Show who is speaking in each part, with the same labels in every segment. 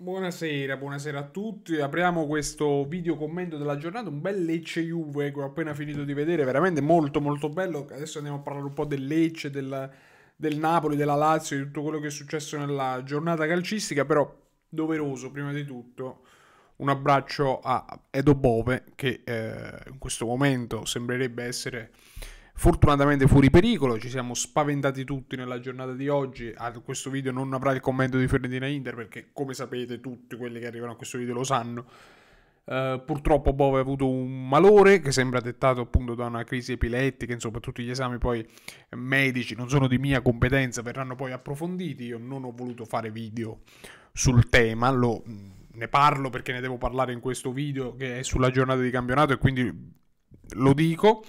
Speaker 1: Buonasera, buonasera a tutti. Apriamo questo video commento della giornata, un bel Lecce Juve che ho appena finito di vedere, veramente molto molto bello. Adesso andiamo a parlare un po' del Lecce, del, del Napoli, della Lazio, di tutto quello che è successo nella giornata calcistica, però doveroso prima di tutto un abbraccio a Edo Bove che eh, in questo momento sembrerebbe essere Fortunatamente fuori pericolo, ci siamo spaventati tutti nella giornata di oggi. A questo video non avrà il commento di Fiorentina Inter perché come sapete tutti quelli che arrivano a questo video lo sanno. Uh, purtroppo Bove ha avuto un malore che sembra dettato appunto da una crisi epilettica, insomma tutti gli esami poi medici non sono di mia competenza, verranno poi approfonditi, io non ho voluto fare video sul tema, lo, ne parlo perché ne devo parlare in questo video che è sulla giornata di campionato e quindi lo dico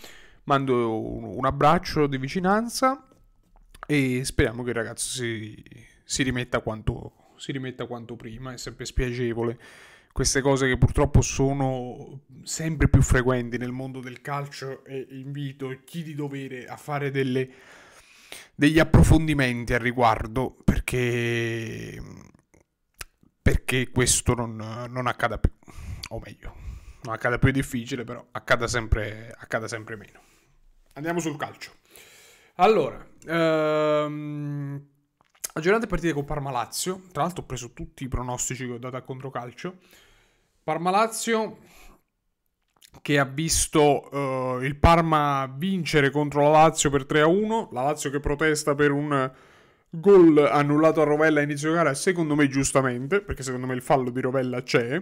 Speaker 1: mando un abbraccio di vicinanza e speriamo che il ragazzo si, si, rimetta, quanto, si rimetta quanto prima, è sempre spiacevole queste cose che purtroppo sono sempre più frequenti nel mondo del calcio e invito chi di dovere a fare delle, degli approfondimenti al riguardo perché, perché questo non, non, accada più, o meglio, non accada più è difficile, però accada sempre, accada sempre meno. Andiamo sul calcio. Allora, ehm, aggiornate partite con Parma-Lazio. Tra l'altro ho preso tutti i pronostici che ho dato a controcalcio. Parma-Lazio che ha visto eh, il Parma vincere contro la Lazio per 3-1. La Lazio che protesta per un gol annullato a Rovella a inizio gara, secondo me giustamente, perché secondo me il fallo di Rovella c'è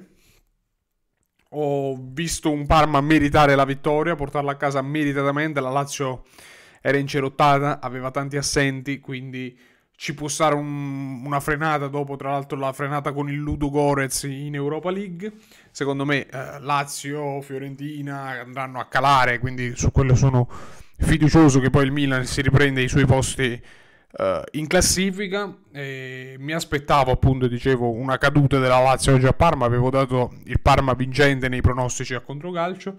Speaker 1: ho visto un Parma meritare la vittoria, portarla a casa meritatamente. La Lazio era incerottata, aveva tanti assenti, quindi ci può stare un, una frenata dopo, tra l'altro la frenata con il Ludo Gorez in Europa League. Secondo me eh, Lazio, Fiorentina andranno a calare, quindi su quello sono fiducioso che poi il Milan si riprende i suoi posti Uh, in classifica eh, mi aspettavo appunto dicevo una caduta della Lazio oggi a Parma avevo dato il Parma vincente nei pronostici a controcalcio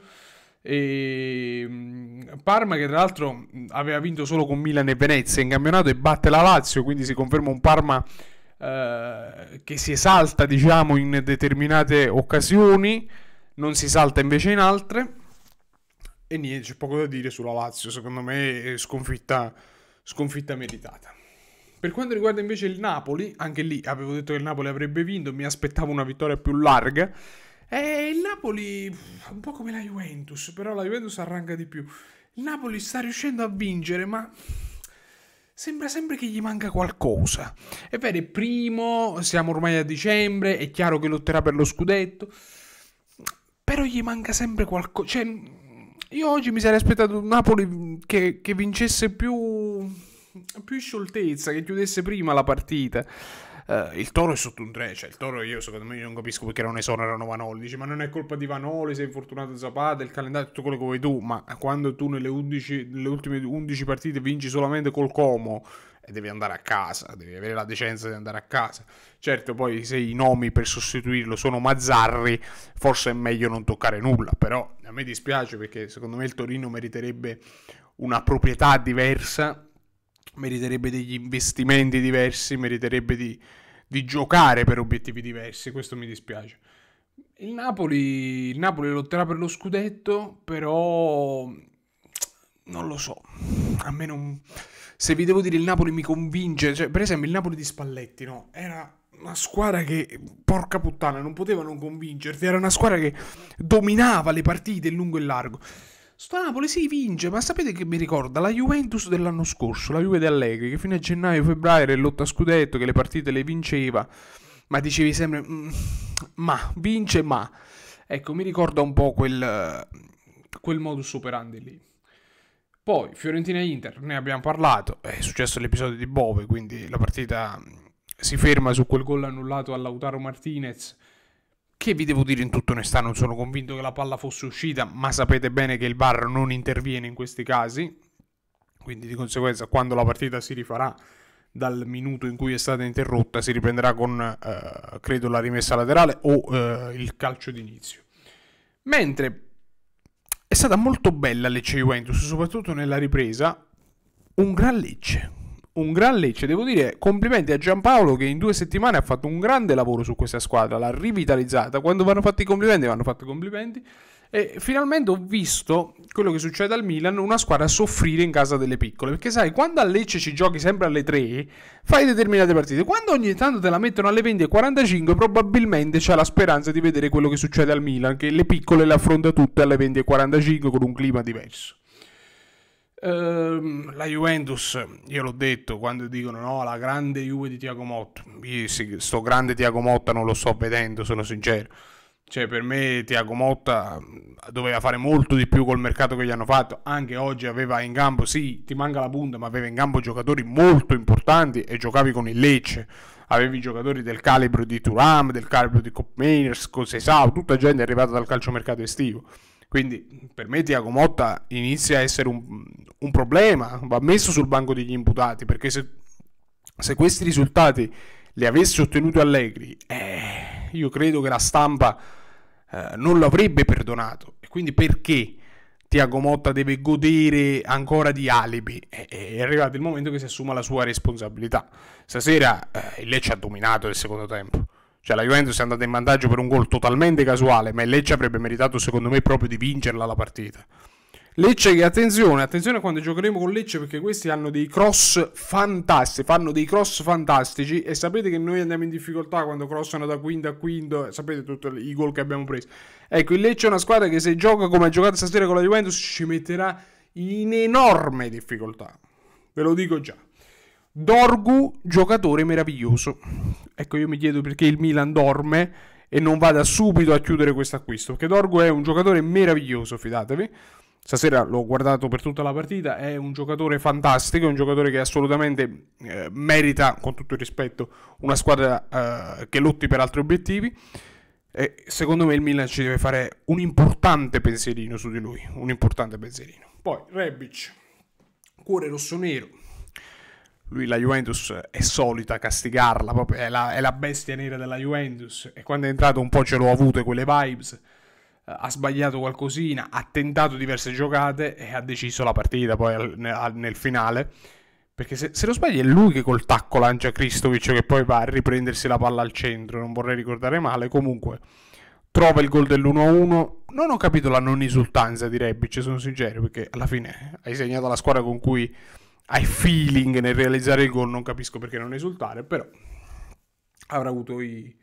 Speaker 1: e mm, Parma che tra l'altro mm, aveva vinto solo con Milan e Venezia in campionato e batte la Lazio quindi si conferma un Parma eh, che si esalta diciamo in determinate occasioni non si salta invece in altre e niente c'è poco da dire sulla Lazio secondo me è eh, sconfitta sconfitta meritata. Per quanto riguarda invece il Napoli, anche lì avevo detto che il Napoli avrebbe vinto, mi aspettavo una vittoria più larga. E il Napoli, un po' come la Juventus, però la Juventus arranca di più. Il Napoli sta riuscendo a vincere, ma sembra sempre che gli manca qualcosa. È vero, è primo, siamo ormai a dicembre, è chiaro che lotterà per lo scudetto, però gli manca sempre qualcosa. Cioè, io oggi mi sarei aspettato un Napoli che, che vincesse più, più scioltezza, che chiudesse prima la partita. Uh, il Toro è sotto un 3, cioè il Toro io secondo me io non capisco perché non esonerano Vanoli, dice ma non è colpa di Vanoli, sei infortunato Zapata, il calendario, tutto quello che vuoi tu, ma quando tu nelle, 11, nelle ultime 11 partite vinci solamente col Como e devi andare a casa, devi avere la decenza di andare a casa. Certo, poi se i nomi per sostituirlo sono Mazzarri, forse è meglio non toccare nulla, però a me dispiace perché secondo me il Torino meriterebbe una proprietà diversa, meriterebbe degli investimenti diversi, meriterebbe di, di giocare per obiettivi diversi, questo mi dispiace. Il Napoli, il Napoli lotterà per lo scudetto, però non lo so, a me non se vi devo dire il Napoli mi convince, cioè, per esempio il Napoli di Spalletti, no? Era una squadra che, porca puttana, non poteva non convincerti, era una squadra che dominava le partite in lungo e largo. Sto Napoli si vince, ma sapete che mi ricorda la Juventus dell'anno scorso, la Juve di Allegri, che fino a gennaio-febbraio era in lotta a scudetto, che le partite le vinceva, ma dicevi sempre, mm, ma, vince ma. Ecco, mi ricorda un po' quel, quel modus operandi lì. Poi Fiorentina e Inter, ne abbiamo parlato, è successo l'episodio di Bove, quindi la partita si ferma su quel gol annullato a Lautaro Martinez. Che vi devo dire in tutta onestà, non sono convinto che la palla fosse uscita, ma sapete bene che il VAR non interviene in questi casi, quindi di conseguenza quando la partita si rifarà dal minuto in cui è stata interrotta si riprenderà con eh, credo la rimessa laterale o eh, il calcio d'inizio. Mentre è stata molto bella Lecce Juventus, soprattutto nella ripresa. Un gran Lecce. Un gran Lecce, devo dire complimenti a Giampaolo che in due settimane ha fatto un grande lavoro su questa squadra, l'ha rivitalizzata. Quando vanno fatti i complimenti, vanno fatti i complimenti. E finalmente ho visto quello che succede al Milan, una squadra soffrire in casa delle piccole. Perché sai, quando a Lecce ci giochi sempre alle 3, fai determinate partite. Quando ogni tanto te la mettono alle 20.45, probabilmente c'è la speranza di vedere quello che succede al Milan, che le piccole le affronta tutte alle 20.45 con un clima diverso. Ehm, la Juventus, io l'ho detto quando dicono no, la grande Juve di Tiago Motta. Io sto grande Tiago Motta non lo sto vedendo, sono sincero cioè, per me Tiago Motta mm, doveva fare molto di più col mercato che gli hanno fatto. Anche oggi aveva in campo, sì, ti manca la punta, ma aveva in campo giocatori molto importanti e giocavi con il Lecce. Avevi giocatori del calibro di Turam, del calibro di Copmaners, Sao, tutta gente arrivata dal calciomercato estivo. Quindi per me Tiago Motta inizia a essere un, un, problema, va messo sul banco degli imputati, perché se, se questi risultati li avessi ottenuti Allegri, eh, io credo che la stampa eh, non lo avrebbe perdonato. E quindi perché Tiago Motta deve godere ancora di alibi? E, eh, eh, è arrivato il momento che si assuma la sua responsabilità. Stasera eh, il Lecce ha dominato il secondo tempo. Cioè la Juventus è andata in vantaggio per un gol totalmente casuale, ma il Lecce avrebbe meritato secondo me proprio di vincerla la partita. Lecce che attenzione, attenzione quando giocheremo con Lecce perché questi hanno dei cross fantastici, fanno dei cross fantastici e sapete che noi andiamo in difficoltà quando crossano da quinto a quinto, sapete tutti i gol che abbiamo preso. Ecco, il Lecce è una squadra che se gioca come ha giocato stasera con la Juventus ci metterà in enorme difficoltà, ve lo dico già. Dorgu, giocatore meraviglioso. Ecco, io mi chiedo perché il Milan dorme e non vada subito a chiudere questo acquisto, perché Dorgu è un giocatore meraviglioso, fidatevi Stasera l'ho guardato per tutta la partita, è un giocatore fantastico, è un giocatore che assolutamente eh, merita, con tutto il rispetto, una squadra eh, che lotti per altri obiettivi. E secondo me il Milan ci deve fare un importante pensierino su di lui, un importante pensierino. Poi Rebic, cuore rosso-nero. Lui la Juventus è solita castigarla, è la, è la bestia nera della Juventus e quando è entrato un po' ce l'ho avute quelle vibes ha sbagliato qualcosina, ha tentato diverse giocate e ha deciso la partita poi al, nel, nel finale. Perché se, se, non sbaglio è lui che col tacco lancia Cristovic che poi va a riprendersi la palla al centro, non vorrei ricordare male. Comunque trova il gol dell'1-1. Non ho capito la non esultanza di Rebic, sono sincero, perché alla fine hai segnato la squadra con cui hai feeling nel realizzare il gol, non capisco perché non esultare, però avrà avuto i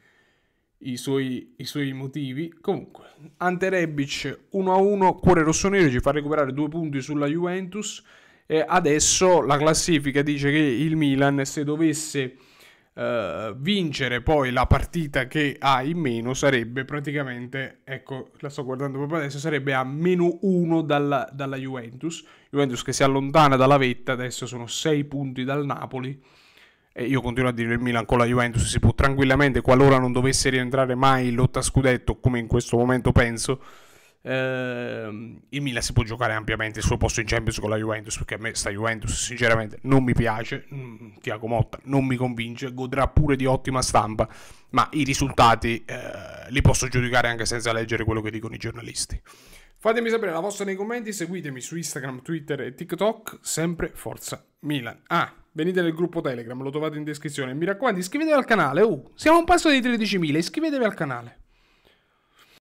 Speaker 1: i suoi, i suoi motivi. Comunque, Ante Rebic 1-1, cuore rossonero, ci fa recuperare due punti sulla Juventus. E adesso la classifica dice che il Milan, se dovesse uh, vincere poi la partita che ha in meno, sarebbe praticamente, ecco, la sto guardando proprio adesso, sarebbe a meno 1 dalla, dalla Juventus. Juventus che si allontana dalla vetta, adesso sono 6 punti dal Napoli e io continuo a dire il Milan con la Juventus si può tranquillamente, qualora non dovesse rientrare mai in lotta scudetto, come in questo momento penso, ehm, il Milan si può giocare ampiamente il suo posto in Champions con la Juventus, perché a me sta Juventus sinceramente non mi piace, mm, Tiago Motta non mi convince, godrà pure di ottima stampa, ma i risultati eh, li posso giudicare anche senza leggere quello che dicono i giornalisti. Fatemi sapere la vostra nei commenti, seguitemi su Instagram, Twitter e TikTok, sempre Forza Milan. Ah, venite nel gruppo Telegram, lo trovate in descrizione. Mi raccomando, iscrivetevi al canale. Uh, siamo a un passo dei 13.000, iscrivetevi al canale.